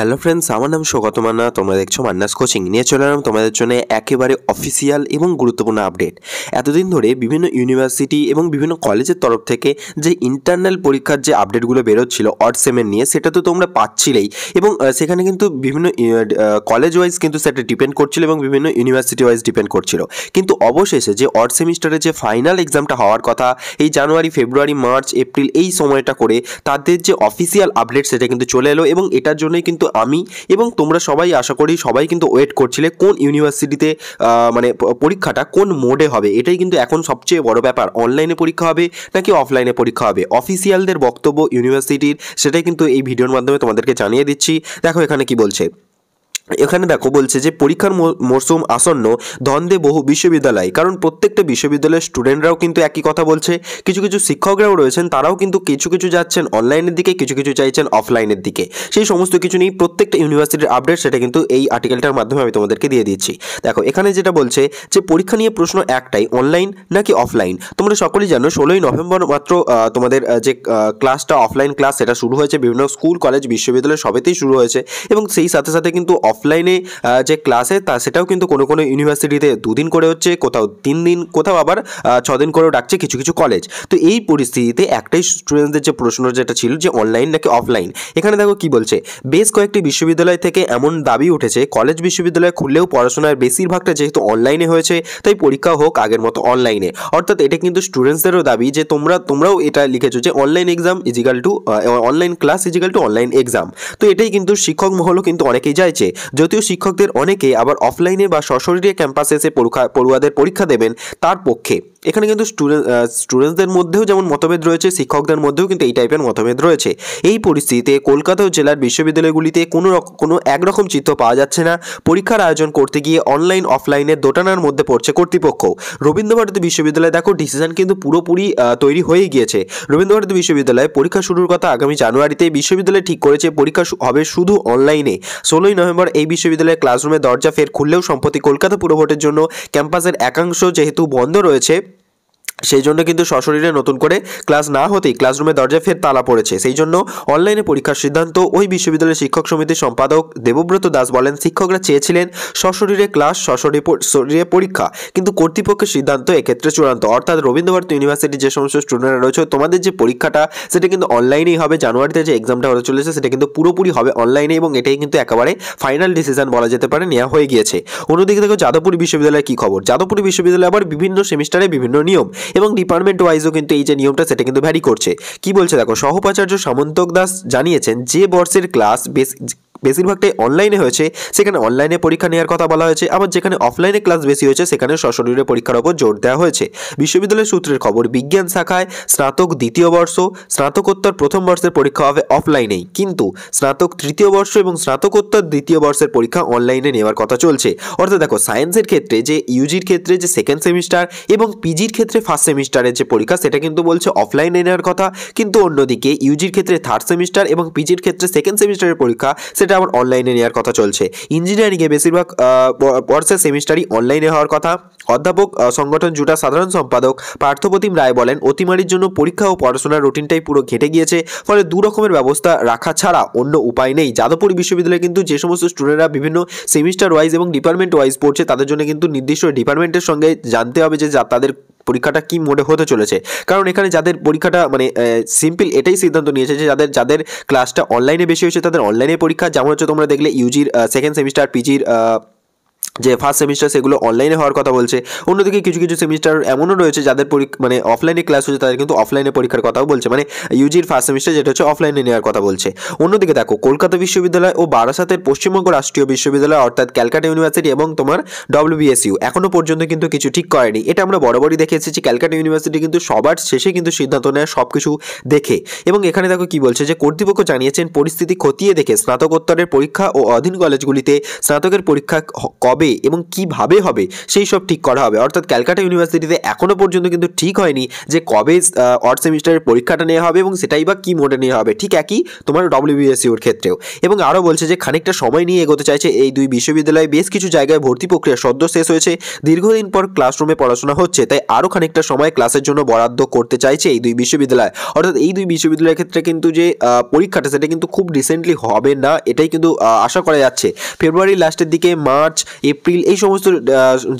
hello friends আমার নাম সৌগত মান্না তোমরা দেখছো মান্নাস কোচিং নিয়ে চলে এলাম তোমাদের জন্য একেবারে অফিসিয়াল এবং গুরুত্বপূর্ণ আপডেট এতদিন ধরে বিভিন্ন ইউনিভার্সিটি এবং বিভিন্ন কলেজের তরফ থেকে যে ইন্টারনাল পরীক্ষার যে আপডেটগুলো বেরোচ্ছিল অড সেমের নিয়ে সেটা তো তোমরা পাচ্ছিলেই এবং সেখানে কিন্তু বিভিন্ন কলেজ ওয়াইজ কিন্তু সেটা ডিপেন্ড করছিল এবং বিভিন্ন ইউনিভার্সিটি ওয়াইজ ডিপেন্ড করছিল কিন্তু অবশেষে যে অড সেমিস্টারের যে ফাইনাল এক্সামটা হওয়ার কথা এই জানুয়ারি ফেব্রুয়ারি মার্চ এপ্রিল এই সময়টা করে তাদের যে অফিসিয়াল আপডেট সেটা কিন্তু চলে এলো এবং এটার জন্যই কিন্তু আমি এবং তোমরা সবাই আশা করি সবাই কিন্তু ওয়েট করছিলে কোন ইউনিভার্সিটিতে মানে পরীক্ষাটা কোন মোডে হবে এটাই কিন্তু এখন সবচেয়ে বড় ব্যাপার অনলাইনে পরীক্ষা হবে নাকি অফলাইনে পরীক্ষা হবে অফিসিয়ালদের বক্তব্য ইউনিভার্সিটির সেটাই কিন্তু এই ভিডিওর মাধ্যমে তোমাদেরকে জানিয়ে দিচ্ছি দেখো এখানে কি বলছে এখানে দেখো বলছে যে পরীক্ষার মরশুম আসন্ন ধন্দে বহু বিশ্ববিদ্যালয় কারণ প্রত্যেকটা বিশ্ববিদ্যালয়ের স্টুডেন্টরাও কিন্তু একই কথা বলছে কিছু কিছু শিক্ষকরাও রয়েছেন তারাও কিন্তু কিছু কিছু যাচ্ছেন অনলাইনের দিকে কিছু কিছু চাইছেন অফলাইনের দিকে সেই সমস্ত কিছু নিয়ে প্রত্যেকটা ইউনিভার্সিটির আপডেট সেটা কিন্তু এই আর্টিকেলটার মাধ্যমে আমি তোমাদেরকে দিয়ে দিচ্ছি দেখো এখানে যেটা বলছে যে পরীক্ষা নিয়ে প্রশ্ন একটাই অনলাইন নাকি অফলাইন তোমরা সকলেই জানো ষোলোই নভেম্বর মাত্র তোমাদের যে ক্লাসটা অফলাইন ক্লাস সেটা শুরু হয়েছে বিভিন্ন স্কুল কলেজ বিশ্ববিদ্যালয় সবেতেই শুরু হয়েছে এবং সেই সাথে সাথে কিন্তু অফ অফলাইনে যে ক্লাসে তা সেটাও কিন্তু কোনো কোনো ইউনিভার্সিটিতে দুদিন করে হচ্ছে কোথাও তিন দিন কোথাও আবার ছদিন করেও ডাকছে কিছু কিছু কলেজ তো এই পরিস্থিতিতে একটাই স্টুডেন্টদের যে প্রশ্ন যেটা ছিল যে অনলাইন নাকি অফলাইন এখানে দেখো কি বলছে বেশ কয়েকটি বিশ্ববিদ্যালয় থেকে এমন দাবি উঠেছে কলেজ বিশ্ববিদ্যালয় খুললেও পড়াশোনার বেশিরভাগটা যেহেতু অনলাইনে হয়েছে তাই পরীক্ষা হোক আগের মতো অনলাইনে অর্থাৎ এটা কিন্তু স্টুডেন্টসদেরও দাবি যে তোমরা তোমরাও এটা লিখেছো যে online exam equal to online class equal to online exam তো এটাই কিন্তু শিক্ষক মহলও কিন্তু অনেকেই চাইছে যদিও শিক্ষকদের অনেকে আবার অফলাইনে বা সশরীরে ক্যাম্পাসে এসে পড়ুয়াদের পরীক্ষা দেবেন তার পক্ষে এখানে কিন্তু স্টুডেন্ট স্টুডেন্টসদের মধ্যেও যেমন মতভেদ রয়েছে শিক্ষকদের মধ্যেও কিন্তু এই টাইপের মতভেদ রয়েছে এই পরিস্থিতিতে কলকাতা ও জেলার বিশ্ববিদ্যালয়গুলিতে কোনো কোনো একরকম চিত্র পাওয়া যাচ্ছে না পরীক্ষার আয়োজন করতে গিয়ে অনলাইন অফলাইনে দোটানার মধ্যে পড়ছে কর্তৃপক্ষ রবীন্দ্রভারতী বিশ্ববিদ্যালয়ে দেখো ডিসিশন কিন্তু পুরোপুরি তৈরি হয়ে গিয়েছে রবীন্দ্রভারতী বিশ্ববিদ্যালয়ে পরীক্ষা শুরুর কথা আগামী জানুয়ারিতে বিশ্ববিদ্যালয় ঠিক করেছে পরীক্ষা হবে শুধু অনলাইনে ষোলোই নভেম্বর এই বিশ্ববিদ্যালয়ের ক্লাসরুমের দরজা ফের খুললেও সম্প্রতি কলকাতা পুরভোটের জন্য ক্যাম্পাসের একাংশ যেহেতু বন্ধ রয়েছে সেই জন্য কিন্তু সশরীরে নতুন করে ক্লাস না হতেই ক্লাসরুমের দরজায় ফের তালা পড়েছে সেই জন্য অনলাইনে পরীক্ষার সিদ্ধান্ত ওই বিশ্ববিদ্যালয়ের শিক্ষক সমিতির সম্পাদক দেবব্রত দাস বলেন শিক্ষকরা চেয়েছিলেন সশরীরে ক্লাস সশরীরে পরীক্ষা কিন্তু কর্তৃপক্ষের সিদ্ধান্ত এক্ষেত্রে চূড়ান্ত অর্থাৎ রবীন্দ্র ভারতী ইউনিভার্সিটির যে সমস্ত স্টুডেন্টরা রয়েছে তোমাদের যে পরীক্ষাটা সেটা কিন্তু অনলাইনেই হবে জানুয়ারিতে যে এক্সামটা হতে চলেছে সেটা কিন্তু পুরোপুরি হবে অনলাইনে এবং এটাই কিন্তু একেবারে ফাইনাল ডিসিশন বলা যেতে পারে নেওয়া হয়ে গিয়েছে অন্যদিকে দেখো যাদবপুর বিশ্ববিদ্যালয়ের কী খবর যাদবপুর বিশ্ববিদ্যালয়ে আবার বিভিন্ন সেমিস্টারে বিভিন্ন নিয়ম এবং ডিপার্টমেন্ট ওয়াইজও কিন্তু এই যে নিয়মটা সেটা কিন্তু ভ্যারি করছে কি বলছে দেখো সহপাচার্য সামন্তক দাস জানিয়েছেন যে বর্ষের ক্লাস বেস বেশিরভাগটাই অনলাইনে হয়েছে সেখানে অনলাইনে পরীক্ষা নেওয়ার কথা বলা হয়েছে আবার যেখানে অফলাইনে ক্লাস বেশি হয়েছে সেখানে সশরীরে পরীক্ষার ওপর জোর দেওয়া হয়েছে বিশ্ববিদ্যালয় সূত্রের খবর বিজ্ঞান শাখায় স্নাতক দ্বিতীয় বর্ষ স্নাতকোত্তর প্রথম বর্ষের পরীক্ষা হবে অফলাইনেই কিন্তু স্নাতক তৃতীয় বর্ষ এবং স্নাতকোত্তর দ্বিতীয় বর্ষের পরীক্ষা অনলাইনে নেওয়ার কথা চলছে অর্থাৎ দেখো সায়েন্সের ক্ষেত্রে যে ইউজির ক্ষেত্রে যে সেকেন্ড সেমিস্টার এবং পিজির ক্ষেত্রে ফার্স্ট সেমিস্টারের যে পরীক্ষা সেটা কিন্তু বলছে অফলাইনে নেওয়ার কথা কিন্তু অন্যদিকে ইউজির ক্ষেত্রে থার্ড সেমিস্টার এবং পিজির ক্ষেত্রে সেকেন্ড সেমিস্টারের পরীক্ষা সেটা যেটা আমার অনলাইনে নেওয়ার কথা চলছে ইঞ্জিনিয়ারিংয়ে বেশিরভাগ বর্ষের সেমিস্টারই অনলাইনে হওয়ার কথা অধ্যাপক সংগঠন জুটা সাধারণ সম্পাদক পার্থপ্রতিম রায় বলেন অতিমারির জন্য পরীক্ষা ও পড়াশোনার রুটিনটাই পুরো ঘেটে গিয়েছে ফলে দু রকমের ব্যবস্থা রাখা ছাড়া অন্য উপায় নেই যাদবপুর বিশ্ববিদ্যালয়ে কিন্তু যে সমস্ত স্টুডেন্টরা বিভিন্ন সেমিস্টার ওয়াইজ এবং ডিপার্টমেন্ট ওয়াইজ পড়ছে তাদের জন্য কিন্তু নির্দিষ্ট ডিপার্টমেন্টের সঙ্গে জানতে হবে যে তাদের পরীক্ষাটা কি মোডে হতে চলেছে কারণ এখানে যাদের পরীক্ষাটা মানে সিম্পল এটাই সিদ্ধান্ত নিয়েছে যে যাদের যাদের ক্লাসটা অনলাইনে বেশি হয়েছে তাদের অনলাইনে পরীক্ষা যেমন হচ্ছে তোমরা দেখলে ইউজির সেকেন্ড সেমিস্টার পিজির যে ফার্স্ট সেমিস্টার সেগুলো অনলাইনে হওয়ার কথা বলছে অন্যদিকে কিছু কিছু সেমিস্টার এমনও রয়েছে যাদের পরীক্ষা মানে অফলাইনে ক্লাস হচ্ছে তাদের কিন্তু অফলাইনে পরীক্ষার কথাও বলছে মানে ইউজির ফার্স্ট সেমিস্টার যেটা হচ্ছে অফলাইনে নেওয়ার কথা বলছে অন্যদিকে দেখো কলকাতা বিশ্ববিদ্যালয় ও বারাসাতের পশ্চিমবঙ্গ রাষ্ট্রীয় বিশ্ববিদ্যালয় অর্থাৎ ক্যালকাটা ইউনিভার্সিটি এবং তোমার ডব্লিউবিএসইউ এখনও পর্যন্ত কিন্তু কিছু ঠিক করেনি এটা আমরা বরাবরই দেখে এসেছি ক্যালকাটা ইউনিভার্সিটি কিন্তু সবার শেষে কিন্তু সিদ্ধান্ত নেয় সব কিছু দেখে এবং এখানে দেখো কি বলছে যে কর্তৃপক্ষ জানিয়েছেন পরিস্থিতি খতিয়ে দেখে স্নাতকোত্তরের পরীক্ষা ও অধীন কলেজগুলিতে স্নাতকের পরীক্ষা কবে এবং কিভাবে হবে সেই সব ঠিক করা হবে অর্থাৎ ক্যালকাটা ইউনিভার্সিটিতে এখনও পর্যন্ত কিন্তু ঠিক হয়নি যে কবে অর্থ সেমিস্টারের পরীক্ষাটা নেওয়া হবে এবং সেটাই বা কী মোডে নেওয়া হবে ঠিক একই তোমার ডব্লিউবিএসসিউর ক্ষেত্রেও এবং আরও বলছে যে খানিকটা সময় নিয়ে এগোতে চাইছে এই দুই বিশ্ববিদ্যালয়ে বেশ কিছু জায়গায় ভর্তি প্রক্রিয়া সদ্য শেষ হয়েছে দীর্ঘদিন পর ক্লাসরুমে পড়াশোনা হচ্ছে তাই আরও খানিকটা সময় ক্লাসের জন্য বরাদ্দ করতে চাইছে এই দুই বিশ্ববিদ্যালয় অর্থাৎ এই দুই বিশ্ববিদ্যালয়ের ক্ষেত্রে কিন্তু যে পরীক্ষাটা সেটা কিন্তু খুব রিসেন্টলি হবে না এটাই কিন্তু আশা করা যাচ্ছে ফেব্রুয়ারি লাস্টের দিকে মার্চ এপ্রিল এই সমস্ত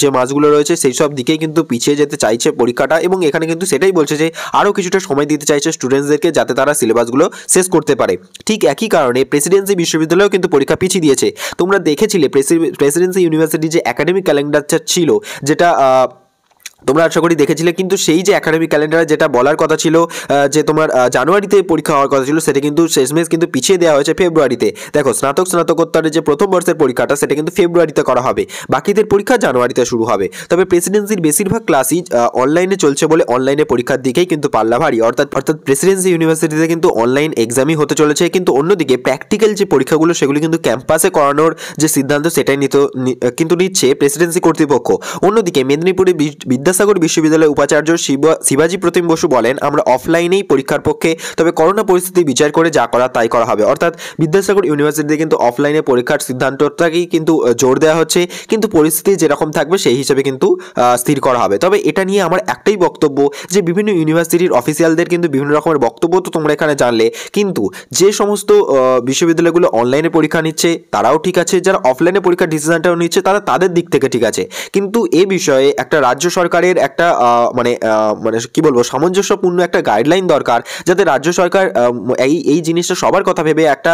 যে মাসগুলো রয়েছে সেই সব দিকেই কিন্তু পিছিয়ে যেতে চাইছে পরীক্ষাটা এবং এখানে কিন্তু সেটাই বলছে যে আরও কিছুটা সময় দিতে চাইছে স্টুডেন্টসদেরকে যাতে তারা সিলেবাসগুলো শেষ করতে পারে ঠিক একই কারণে প্রেসিডেন্সি বিশ্ববিদ্যালয়েও কিন্তু পরীক্ষা পিছিয়ে দিয়েছে তোমরা দেখেছিলে প্রেসিডেন্সি ইউনিভার্সিটি যে অ্যাকাডেমিক ক্যালেন্ডারটা ছিল যেটা তোমরা আশা করি দেখেছিলে কিন্তু সেই যে একাডেমিক ক্যালেন্ডারে যেটা বলার কথা ছিল যে তোমার জানুয়ারিতে পরীক্ষা হওয়ার কথা ছিল সেটা কিন্তু শেষমেষ কিন্তু পিছিয়ে দেওয়া হয়েছে ফেব্রুয়ারিতে দেখো স্নাতক স্নাতকোত্তরের যে প্রথম বর্ষের পরীক্ষাটা সেটা কিন্তু ফেব্রুয়ারিতে করা হবে বাকিদের পরীক্ষা জানুয়ারিতে শুরু হবে তবে প্রেসিডেন্সির বেশিরভাগ ক্লাসই অনলাইনে চলছে বলে অনলাইনে পরীক্ষার দিকেই কিন্তু পাল্লা ভারী অর্থাৎ অর্থাৎ প্রেসিডেন্সি ইউনিভার্সিটিতে কিন্তু অনলাইন এক্সামই হতে চলেছে কিন্তু অন্যদিকে প্র্যাকটিক্যাল যে পরীক্ষাগুলো সেগুলি কিন্তু ক্যাম্পাসে করানোর যে সিদ্ধান্ত সেটাই নিত কিন্তু নিচ্ছে প্রেসিডেন্সি কর্তৃপক্ষ অন্যদিকে মেদিনীপুরে বিদ্যা বিদ্যাসাগর বিশ্ববিদ্যালয়ের উপাচার্য শিবাজি প্রতিম বসু বলেন আমরা অফলাইনেই পরীক্ষার পক্ষে তবে করোনা পরিস্থিতি বিচার করে যা করা তাই করা হবে অর্থাৎ বিদ্যাসাগর ইউনিভার্সিটিতে কিন্তু অফলাইনে পরীক্ষার সিদ্ধান্তটাকেই কিন্তু জোর দেওয়া হচ্ছে কিন্তু পরিস্থিতি যেরকম থাকবে সেই হিসেবে কিন্তু স্থির করা হবে তবে এটা নিয়ে আমার একটাই বক্তব্য যে বিভিন্ন ইউনিভার্সিটির অফিসিয়ালদের কিন্তু বিভিন্ন রকমের বক্তব্য তো তোমরা এখানে জানলে কিন্তু যে সমস্ত বিশ্ববিদ্যালয়গুলো অনলাইনে পরীক্ষা নিচ্ছে তারাও ঠিক আছে যারা অফলাইনে পরীক্ষার ডিসিশনটাও নিচ্ছে তারা তাদের দিক থেকে ঠিক আছে কিন্তু এ বিষয়ে একটা রাজ্য সরকার সরকারের একটা মানে মানে কি বলবো সামঞ্জস্যপূর্ণ একটা গাইডলাইন দরকার যাতে রাজ্য সরকার এই এই জিনিসটা সবার কথা ভেবে একটা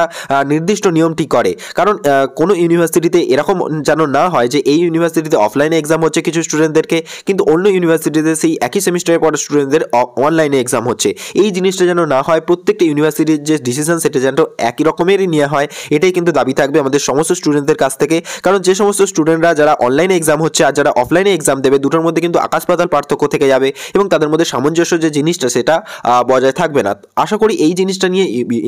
নির্দিষ্ট নিয়ম ঠিক করে কারণ কোনো ইউনিভার্সিটিতে এরকম যেন না হয় যে এই ইউনিভার্সিটিতে অফলাইনে এক্সাম হচ্ছে কিছু স্টুডেন্টদেরকে কিন্তু অন্য ইউনিভার্সিটিতে সেই একই সেমিস্টারে পড়া স্টুডেন্টদের অনলাইনে এক্সাম হচ্ছে এই জিনিসটা যেন না হয় প্রত্যেকটা ইউনিভার্সিটির যে ডিসিশন সেটা যেন একই রকমেরই নেওয়া হয় এটাই কিন্তু দাবি থাকবে আমাদের সমস্ত স্টুডেন্টদের কাছ থেকে কারণ যে সমস্ত স্টুডেন্টরা যারা অনলাইনে এক্সাম হচ্ছে আর যারা অফলাইনে এক্সাম দেবে দুটোর মধ্যে কিন্তু আকাশ হাসপাতাল পার্থক্য থেকে যাবে এবং তাদের মধ্যে সামঞ্জস্য যে জিনিসটা সেটা বজায় থাকবে না আশা করি এই জিনিসটা নিয়ে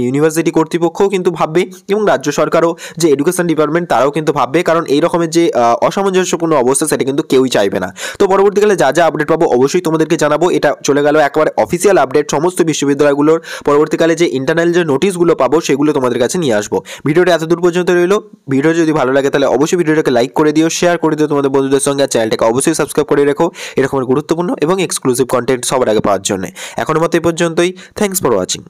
ইউনিভার্সিটি কর্তৃপক্ষও কিন্তু ভাববে এবং রাজ্য সরকারও যে এডুকেশন ডিপার্টমেন্ট তারাও কিন্তু ভাববে কারণ এই রকমের যে অসামঞ্জস্যপূর্ণ অবস্থা সেটা কিন্তু কেউই চাইবে না তো পরবর্তীকালে যা যা আপডেট পাবো অবশ্যই তোমাদেরকে জানাবো এটা চলে গেল একবার অফিসিয়াল আপডেট সমস্ত বিশ্ববিদ্যালয়গুলোর পরবর্তীকালে যে ইন্টারনাল যে নোটিশগুলো পাবো সেগুলো তোমাদের কাছে নিয়ে আসবো ভিডিওটা এতদূর পর্যন্ত রইলো ভিডিও যদি ভালো লাগে তাহলে অবশ্যই ভিডিওটাকে লাইক করে দিও শেয়ার করে দিও তোমাদের বন্ধুদের সঙ্গে চ্যানেলটাকে অবশ্যই সাবস্ক্রাইব করে রেখো এরকমের গুরুত্বপূর্ণ এবং এক্সক্লুসিভ কন্টেন্ট সবার আগে পাওয়ার জন্য এখনও মতো এই পর্যন্তই থ্যাংকস ফর ওয়াচিং